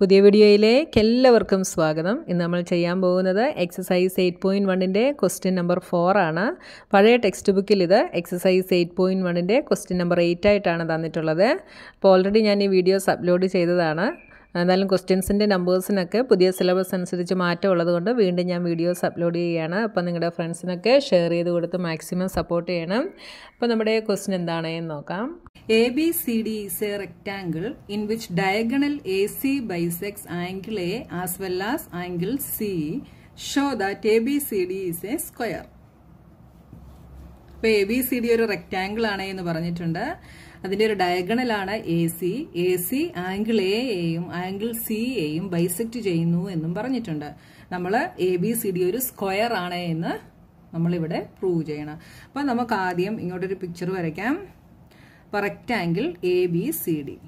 പുതിയ വീഡിയോയിലേക്ക് എല്ലാവർക്കും സ്വാഗതം ഇന്ന് നമ്മൾ ചെയ്യാൻ പോകുന്നത് എക്സസൈസ് എയ്റ്റ് പോയിൻറ്റ് വണ്ണിൻ്റെ ക്വസ്റ്റ്യൻ നമ്പർ ഫോറാണ് പഴയ ടെക്സ്റ്റ് ബുക്കിൽ ഇത് എക്സസൈസ് എയ്റ്റ് പോയിൻറ്റ് വണ്ണിൻ്റെ ക്വസ്റ്റ്യൻ നമ്പർ എയ്റ്റ് ആയിട്ടാണ് തന്നിട്ടുള്ളത് അപ്പോൾ ഓൾറെഡി ഞാൻ ഈ വീഡിയോസ് അപ്ലോഡ് ചെയ്തതാണ് എന്നാലും ക്വസ്റ്റ്യൻസിൻ്റെ നമ്പേഴ്സിനൊക്കെ പുതിയ സിലബസ് അനുസരിച്ച് മാറ്റം കൊണ്ട് വീണ്ടും ഞാൻ വീഡിയോസ് അപ്ലോഡ് ചെയ്യുകയാണ് അപ്പോൾ നിങ്ങളുടെ ഫ്രണ്ട്സിനൊക്കെ ഷെയർ ചെയ്ത് കൊടുത്ത് മാക്സിമം സപ്പോർട്ട് ചെയ്യണം അപ്പോൾ നമ്മുടെ ക്വസ്റ്റ്യൻ എന്താണ് എന്ന് നോക്കാം A B C D is a rectangle in which diagonal A C bisects angle A as well as angle C show that A B C D is a square അപ്പോൾ A B C D ഒരു rectangle ആണ് എന്ന് പറഞ്ഞിട്ടുണ്ട് അതിന്റെ ഒരു ഡയഗണലാണ് A C A C angle A എയും angle C എയും ബൈസെക്റ്റ് ചെയ്യുന്നു എന്നും പറഞ്ഞിട്ടുണ്ട് നമ്മൾ എ ബി സി ഡി ഒരു സ്ക്വയർ ആണ് എന്ന് നമ്മളിവിടെ പ്രൂവ് ചെയ്യണം അപ്പൊ നമുക്ക് ആദ്യം ഇങ്ങോട്ടൊരു പിക്ചർ വരയ്ക്കാം അപ്പോൾ rectangle A B C D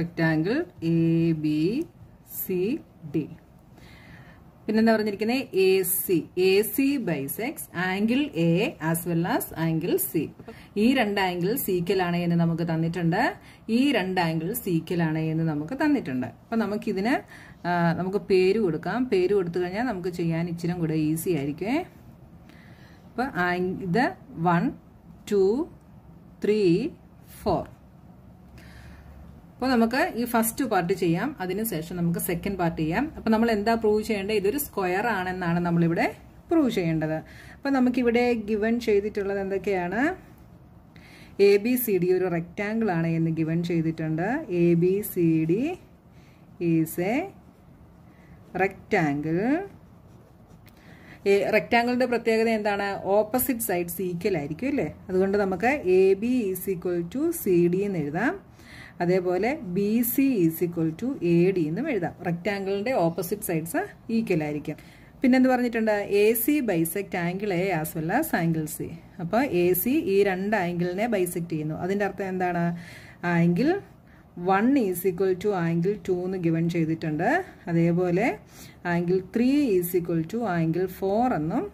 rectangle A B C D പിന്നെന്താ പറഞ്ഞിരിക്കുന്നത് A C A C bisects angle A as well as angle C ഈ രണ്ട് ആംഗിൾ സീക്കലാണ് എന്ന് നമുക്ക് തന്നിട്ടുണ്ട് ഈ രണ്ട് ആംഗിൾ സീക്കലാണ് എന്ന് നമുക്ക് തന്നിട്ടുണ്ട് അപ്പൊ നമുക്കിതിന് നമുക്ക് പേര് കൊടുക്കാം പേര് കൊടുത്തു കഴിഞ്ഞാൽ നമുക്ക് ചെയ്യാൻ ഇച്ചിരി കൂടെ ഈസി ആയിരിക്കും അപ്പൊ ഇത് വൺ ടു ത്രീ ഫോർ അപ്പോൾ നമുക്ക് ഈ ഫസ്റ്റ് പാർട്ട് ചെയ്യാം അതിനുശേഷം നമുക്ക് സെക്കൻഡ് പാർട്ട് ചെയ്യാം അപ്പോൾ നമ്മൾ എന്താ പ്രൂവ് ചെയ്യേണ്ടത് ഇതൊരു സ്ക്വയർ ആണെന്നാണ് നമ്മളിവിടെ പ്രൂവ് ചെയ്യേണ്ടത് അപ്പോൾ നമുക്കിവിടെ ഗിവൺ ചെയ്തിട്ടുള്ളത് എന്തൊക്കെയാണ് എ ബി സി ഡി ഒരു റെക്റ്റാംഗിൾ ആണ് എന്ന് ഗിവൺ ചെയ്തിട്ടുണ്ട് A B C D is a rectangle റെക്റ്റാംഗിളിന്റെ പ്രത്യേകത എന്താണ് ഓപ്പോസിറ്റ് സൈഡ്സ് ഈക്വൽ ആയിരിക്കും അല്ലേ അതുകൊണ്ട് നമുക്ക് A B is equal to C D എന്ന് എഴുതാം അതേപോലെ B C is equal to A D എന്നും എഴുതാം റെക്റ്റാംഗിളിന്റെ ഓപ്പോസിറ്റ് സൈഡ്സ് ഈക്വൽ ആയിരിക്കും പിന്നെന്ത് പറഞ്ഞിട്ടുണ്ട് A C bisect angle A as well as angle C അപ്പോൾ എ സി ഈ രണ്ട് ആംഗിളിനെ ബൈസെക്ട് ചെയ്യുന്നു അതിൻ്റെ അർത്ഥം എന്താണ് angle one is equal to angle two എന്ന് ഗിവൺ ചെയ്തിട്ടുണ്ട് അതേപോലെ angle three is equal to angle four എന്നും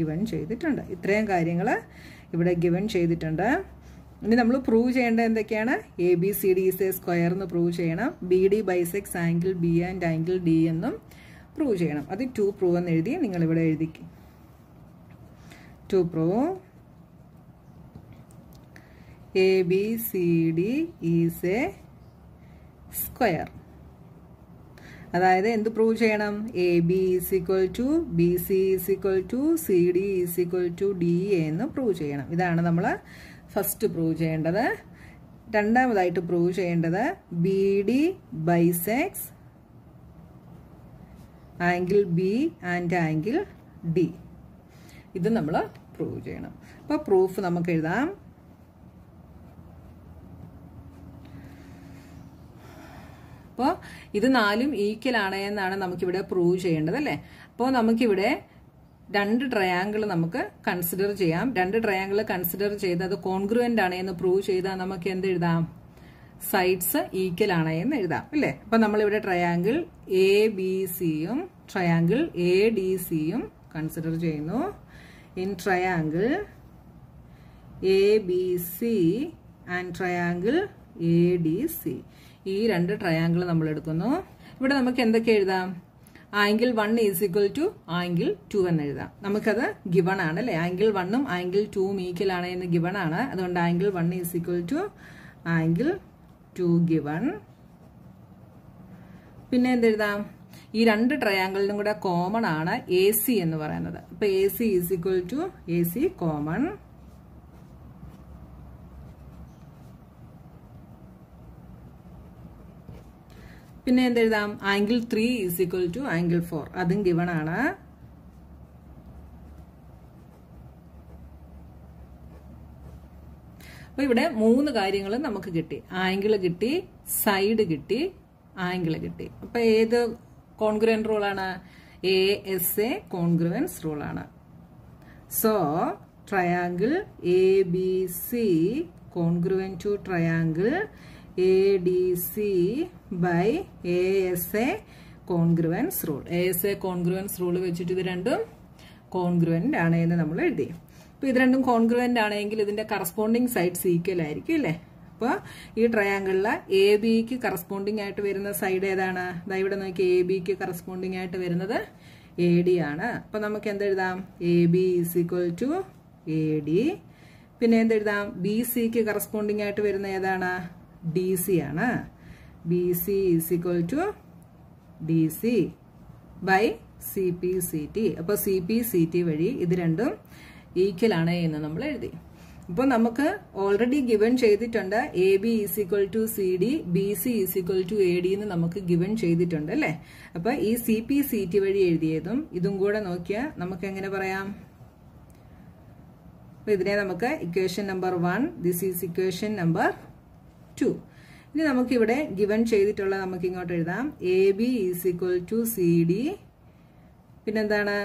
ഗിവൺ ചെയ്തിട്ടുണ്ട് ഇത്രയും കാര്യങ്ങൾ ഇവിടെ ഗിവൺ ചെയ്തിട്ടുണ്ട് ഇനി നമ്മൾ പ്രൂവ് ചെയ്യേണ്ടത് എന്തൊക്കെയാണ് A B C D say a square എന്ന് പ്രൂവ് ചെയ്യണം B D bisects angle B and angle D എന്നും പ്രൂവ് ചെയ്യണം അത് ടു പ്രൂവ് എന്ന് എഴുതി നിങ്ങൾ ഇവിടെ എഴുതി to prove A B C D is a square അതായത് എന്ത് പ്രൂവ് ചെയ്യണം A B is equal to B C is equal to C D is equal to D A prove ചെയ്യണം ഇതാണ് നമ്മൾ ഫസ്റ്റ് പ്രൂവ് ചെയ്യേണ്ടത് രണ്ടാമതായിട്ട് പ്രൂവ് ചെയ്യേണ്ടത് B D bisects angle B and angle D ഇത് നമ്മൾ പ്രൂവ് ചെയ്യണം അപ്പോൾ പ്രൂഫ് നമുക്ക് എഴുതാം അപ്പോൾ ഇത് നാലും ഈക്വൽ ആണ് എന്നാണ് നമുക്കിവിടെ പ്രൂവ് ചെയ്യേണ്ടത് അല്ലേ അപ്പോൾ നമുക്കിവിടെ രണ്ട് ട്രയാങ്കിൾ നമുക്ക് കൺസിഡർ ചെയ്യാം രണ്ട് ട്രയാങ്കിൾ കൺസിഡർ ചെയ്ത് അത് കോൺഗ്രുവൻ്റ് ആണ് എന്ന് പ്രൂവ് ചെയ്താൽ നമുക്ക് എന്ത് എഴുതാം സൈഡ്സ് ഈക്വൽ ആണ് എന്ന് എഴുതാം അല്ലേ അപ്പം നമ്മളിവിടെ ട്രയാങ്കിൾ എ ബി സിയും ട്രയാങ്കിൾ എ ഡി സിയും കൺസിഡർ ചെയ്യുന്നു in triangle A B C and triangle A D C ഈ രണ്ട് ട്രയാങ്കിൾ നമ്മൾ എടുക്കുന്നു ഇവിടെ നമുക്ക് എന്തൊക്കെ എഴുതാം angle one is equal to angle two എന്ന് എഴുതാം നമുക്കത് ഗിവൺ ആണ് അല്ലേ ആംഗിൾ വണ്ണും ആംഗിൾ ടൂവും ഈക്വലാണ് എന്ന് ഗിവൺ ആണ് അതുകൊണ്ട് angle one is equal to angle two given പിന്നെ എന്തെഴുതാം ഈ രണ്ട് ട്രയാങ്കിളിനും കൂടെ കോമൺ ആണ് എ സി എന്ന് പറയുന്നത് അപ്പൊ A C is equal to A C common പിന്നെ എന്തെഴുതാം angle three is equal to angle four അതും ഗിവൺ ആണ് അപ്പൊ ഇവിടെ മൂന്ന് കാര്യങ്ങൾ നമുക്ക് കിട്ടി ആംഗിൾ കിട്ടി സൈഡ് കിട്ടി ആംഗിൾ കിട്ടി അപ്പൊ ഏത് കോൺഗ്രൻ റൂളാണ് എ എസ് എ റൂൾ റൂളാണ് so triangle A B C congruent to triangle A D C by A S A congruence rule A S A congruence rule വെച്ചിട്ട് ഇത് രണ്ടും കോൺഗ്രുവൻ്റ് ആണ് എന്ന് നമ്മൾ എഴുതി അപ്പോൾ ഇത് രണ്ടും കോൺഗ്രുവൻ്റ് ആണെങ്കിൽ ഇതിന്റെ കറസ്പോണ്ടിങ് സൈഡ്സ് ഈക്വൽ ആയിരിക്കും അല്ലേ അപ്പോൾ ഈ ട്രയാങ്കിളില് എ ബിക്ക് കറസ്പോണ്ടിങ് ആയിട്ട് വരുന്ന സൈഡ് ഏതാണ് ദാ ഇവിടെ നോക്കി എ ബിക്ക് കറസ്പോണ്ടിങ് ആയിട്ട് വരുന്നത് എ ഡി ആണ് അപ്പോൾ നമുക്ക് എന്തെഴുതാം A B is equal to A D പിന്നെ എന്തെഴുതാം ബി സിക്ക് കറസ്പോണ്ടിങ് ആയിട്ട് വരുന്ന ഏതാണ് ഡി സി ആണ് B C is equal to D C by C P C T അപ്പോൾ സി പി സി ടി വഴി ഇത് രണ്ടും ഈക്വലാണ് എന്ന് നമ്മൾ എഴുതി ഇപ്പോൾ നമുക്ക് ഓൾറെഡി ഗിവൺ ചെയ്തിട്ടുണ്ട് A B is equal to C D B C is equal to A D എന്ന് നമുക്ക് ഗിവൺ ചെയ്തിട്ടുണ്ട് അല്ലേ അപ്പോൾ ഈ സി പി സി ടി വഴി എഴുതിയതും ഇതും കൂടെ നോക്കിയാൽ നമുക്ക് എങ്ങനെ പറയാം അപ്പോൾ ഇതിനെ നമുക്ക് equation number one this is equation number two ഇനി നമുക്കിവിടെ ഗിവൺ ചെയ്തിട്ടുള്ള നമുക്ക് ഇങ്ങോട്ട് എഴുതാം A B is equal to C D പിന്നെന്താണ്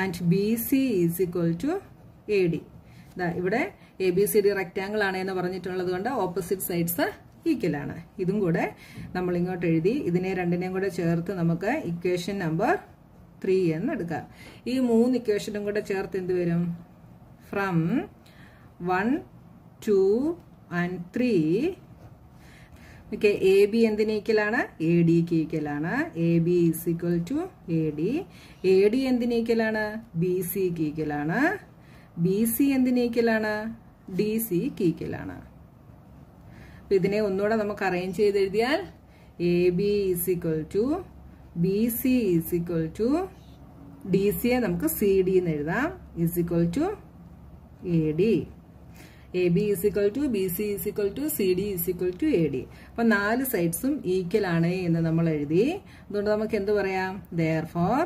and B C is equal to A D ഇതാ ഇവിടെ A B C D rectangle ആണ് എന്ന് പറഞ്ഞിട്ടുള്ളത് കൊണ്ട് ഓപ്പോസിറ്റ് സൈഡ്സ് ഈക്വലാണ് ഇതും കൂടെ നമ്മൾ ഇങ്ങോട്ട് എഴുതി ഇതിനെ രണ്ടിനെയും കൂടെ ചേർത്ത് നമുക്ക് ഇക്വേഷൻ നമ്പർ ത്രീ എന്ന് എടുക്കാം ഈ മൂന്ന് ഇക്വേഷനും കൂടെ ചേർത്ത് എന്ത് വരും from one two and three okay A B എന്തിനീക്കലാണ് എ ഡിക്ക് ഈക്കലാണ് A B is equal to A D A D എന്തിനീക്കലാണ് ബി സിക്ക് ഈക്കലാണ് ബി സി എന്തിനീക്കലാണ് ഡി സി കീക്കലാണ് അപ്പം ഇതിനെ ഒന്നുകൂടെ നമുക്ക് അറേഞ്ച് ചെയ്ത് എഴുതിയാൽ A B is equal to B C is equal to D സിയെ നമുക്ക് സി ഡി എന്ന് എഴുതാം is equal to A D A B is equal to B C is equal to C D is equal to A D അപ്പൊ നാല് സൈഡ്സും equal ആണ് എന്ന് നമ്മൾ എഴുതി അതുകൊണ്ട് നമുക്ക് എന്ത് പറയാം therefore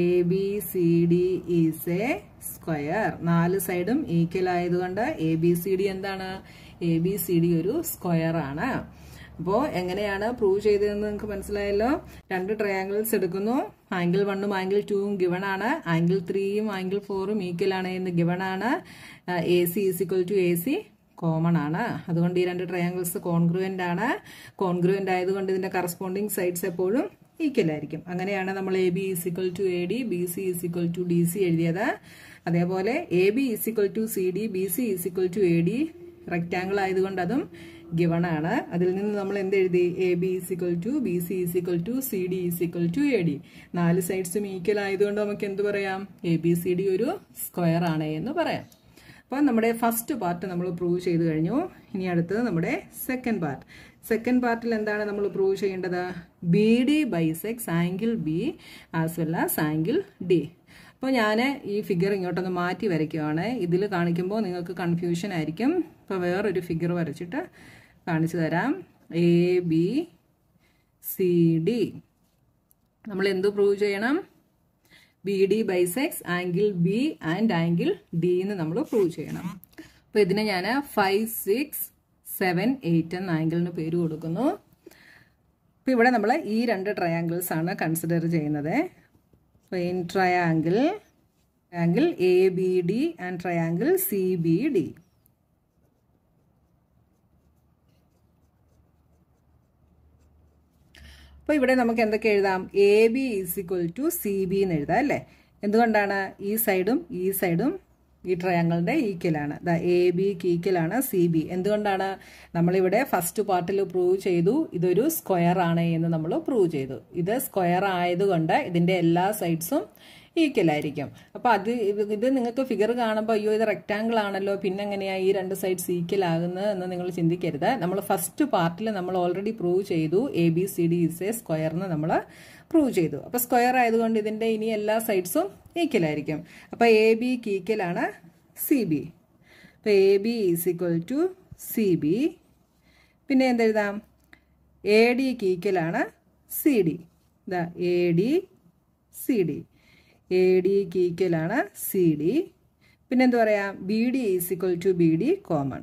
A B C D is a square നാല് സൈഡും ഈക്വൽ ആയതുകൊണ്ട് എ ബി സി ഡി എന്താണ് എ ബി സി ഡി ഒരു സ്ക്വയർ ആണ് അപ്പോൾ എങ്ങനെയാണ് പ്രൂവ് ചെയ്തതെന്ന് നിങ്ങൾക്ക് മനസ്സിലായല്ലോ രണ്ട് ട്രയാങ്കിൾസ് എടുക്കുന്നു ആംഗിൾ വണ്ണും ആംഗിൾ ടൂവും ഗിവൺ ആണ് ആംഗിൾ ത്രീയും ആംഗിൾ ഫോറും ഈക്വൽ ആണ് എന്ന് ഗിവൺ ആണ് A C is equal to A C common ആണ് അതുകൊണ്ട് ഈ രണ്ട് ട്രയാങ്കിൾസ് കോൺഗ്രുവൻ്റ് ആണ് കോൺഗ്രുവൻ്റ് ആയതുകൊണ്ട് ഇതിൻ്റെ കറസ്പോണ്ടിങ് സൈഡ്സ് എപ്പോഴും ഈക്വൽ ആയിരിക്കും അങ്ങനെയാണ് നമ്മൾ A B is equal to A D B C is equal to D C എഴുതിയത് അതേപോലെ A B is equal to C D B C is equal to A D rectangle ആയതുകൊണ്ട് അതും given ആണ് അതിൽ നിന്ന് നമ്മൾ എന്ത് എഴുതി A B is equal to B C is equal to C D is equal to A D നാല് സൈഡ്സും ഈക്വൽ ആയതുകൊണ്ട് നമുക്ക് എന്ത് പറയാം എ ബി സി ഡി ഒരു സ്ക്വയർ ആണ് എന്ന് പറയാം അപ്പോൾ നമ്മുടെ ഫസ്റ്റ് പാർട്ട് നമ്മൾ പ്രൂവ് ചെയ്ത് കഴിഞ്ഞു ഇനി അടുത്തത് നമ്മുടെ സെക്കൻഡ് പാർട്ട് സെക്കൻഡ് പാർട്ടിൽ എന്താണ് നമ്മൾ പ്രൂവ് ചെയ്യേണ്ടത് B D bisects angle B as well as angle D അപ്പോൾ ഞാൻ ഈ ഫിഗർ ഇങ്ങോട്ടൊന്ന് മാറ്റി വരയ്ക്കുകയാണ് ഇതിൽ കാണിക്കുമ്പോൾ നിങ്ങൾക്ക് കൺഫ്യൂഷൻ ആയിരിക്കും അപ്പോൾ വേറൊരു ഫിഗർ വരച്ചിട്ട് കാണിച്ചു തരാം എ ബി സി ഡി നമ്മൾ എന്ത് പ്രൂവ് ചെയ്യണം B D bisects angle B and angle D എന്ന് നമ്മൾ പ്രൂവ് ചെയ്യണം അപ്പോൾ ഇതിനെ ഞാൻ ഫൈവ് സിക്സ് സെവൻ എയ്റ്റ് എന്ന ആംഗിളിന് പേര് കൊടുക്കുന്നു അപ്പോൾ ഇവിടെ നമ്മൾ ഈ രണ്ട് ട്രയാങ്കിൾസാണ് ആണ് കൺസിഡർ ചെയ്യുന്നത് plane triangle, and triangle C B D അപ്പോൾ ഇവിടെ നമുക്ക് എന്തൊക്കെ എഴുതാം A B is equal to C B എന്ന് എഴുതാം അല്ലേ എന്തുകൊണ്ടാണ് ഈ സൈഡും ഈ സൈഡും ഈ ട്രയാങ്കിളിൻ്റെ ഈക്വലാണ് ദ എ ബിക്ക് ഈക്വലാണ് സി ബി എന്തുകൊണ്ടാണ് നമ്മളിവിടെ ഫസ്റ്റ് പാർട്ടിൽ പ്രൂവ് ചെയ്തു ഇതൊരു സ്ക്വയർ ആണ് എന്ന് നമ്മൾ പ്രൂവ് ചെയ്തു ഇത് സ്ക്വയർ ആയതുകൊണ്ട് ഇതിൻ്റെ എല്ലാ സൈഡ്സും ഈക്വൽ ആയിരിക്കും അപ്പോൾ അത് ഇത് നിങ്ങൾക്ക് ഫിഗർ കാണുമ്പോൾ അയ്യോ ഇത് റെക്റ്റാങ്കിൾ ആണല്ലോ പിന്നെ എങ്ങനെയാണ് ഈ രണ്ട് സൈഡ്സ് ഈക്വൽ ആകുന്നത് എന്ന് നിങ്ങൾ ചിന്തിക്കരുത് നമ്മൾ ഫസ്റ്റ് പാർട്ടിൽ നമ്മൾ ഓൾറെഡി പ്രൂവ് ചെയ്തു A B C D is a square എന്ന് നമ്മൾ പ്രൂവ് ചെയ്തു അപ്പോൾ സ്ക്വയർ ആയതുകൊണ്ട് ഇതിൻ്റെ ഇനി എല്ലാ സൈഡ്സും ഈക്വൽ ആയിരിക്കും അപ്പോൾ എ കീക്വൽ ഈക്വലാണ് സി ബി അപ്പോൾ A B is equal to C B പിന്നെ എന്തെഴുതാം എ ഡിക്ക് ഈക്വലാണ് സി ഡി ഇതാ A D C D A D ക്ക് ഈക്വലാണ് സി ഡി പിന്നെ എന്താ പറയാം B D is equal to B D common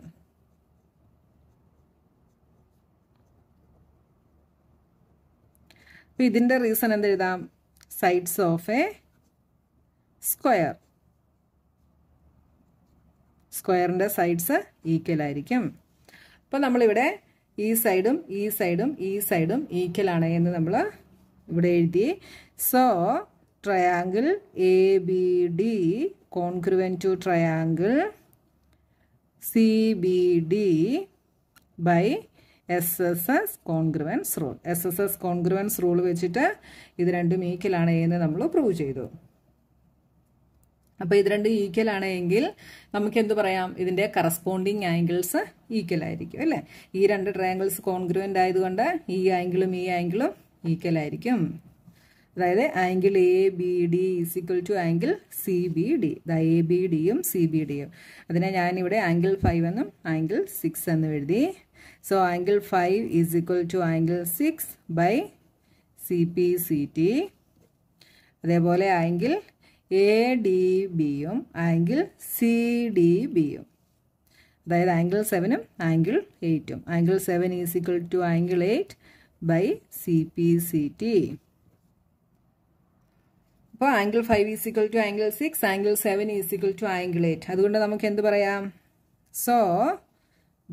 അപ്പം ഇതിൻ്റെ റീസൺ എന്തെഴുതാം സൈഡ്സ് ഓഫ് എ സ്ക്വയർ സ്ക്വയറിൻ്റെ സൈഡ്സ് ഈക്വൽ ആയിരിക്കും അപ്പോൾ നമ്മളിവിടെ ഈ സൈഡും ഈ സൈഡും ഈ സൈഡും ഈക്വൽ ആണ് എന്ന് നമ്മൾ ഇവിടെ എഴുതി so triangle A B D congruent to triangle C B D by S S S congruence rule S S S congruence rule വെച്ചിട്ട് ഇത് രണ്ടും ഈക്വലാണ് എന്ന് നമ്മൾ പ്രൂവ് ചെയ്തു അപ്പോൾ ഇത് രണ്ടും ഈക്വൽ ആണെങ്കിൽ നമുക്ക് എന്ത് പറയാം ഇതിൻ്റെ കറസ്പോണ്ടിങ് ആംഗിൾസ് ഈക്വൽ ആയിരിക്കും അല്ലേ ഈ രണ്ട് ട്രയാങ്കിൾസ് കോൺഗ്രുവൻ്റ് ആയതുകൊണ്ട് ഈ ആംഗിളും ഈ ആംഗിളും ഈക്വൽ ആയിരിക്കും അതായത് angle A B D is equal to angle C B D A B ഡിയും സി ബി ഡിയും അതിനെ ഞാനിവിടെ ആംഗിൾ ഫൈവ് എന്നും ആംഗിൾ സിക്സ് എന്നും എഴുതി so angle five is equal to angle six by C P C T അതേപോലെ angle A D ബിയും angle C D ബിയും അതായത് ആംഗിൾ സെവനും ആംഗിൾ എയ്റ്റും angle seven is equal to angle eight by C P C T അപ്പോൾ angle five is equal to angle six angle seven is equal to angle eight അതുകൊണ്ട് നമുക്ക് എന്ത് പറയാം so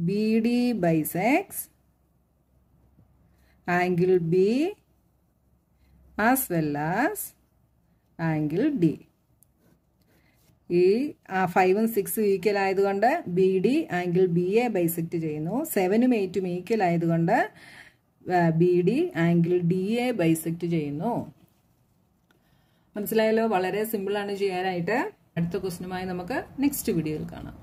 B D bisects angle B as well as angle D ഈ ആ ഫൈവും സിക്സും equal ആയതുകൊണ്ട് B D angle B A bisect ചെയ്യുന്നു സെവനും എയ്റ്റും ഈക്വൽ ആയതുകൊണ്ട് B D angle D A bisect ചെയ്യുന്നു മനസ്സിലായല്ലോ വളരെ സിമ്പിളാണ് ചെയ്യാനായിട്ട് അടുത്ത ക്വസ്റ്റിനുമായി നമുക്ക് നെക്സ്റ്റ് വീഡിയോയിൽ കാണാം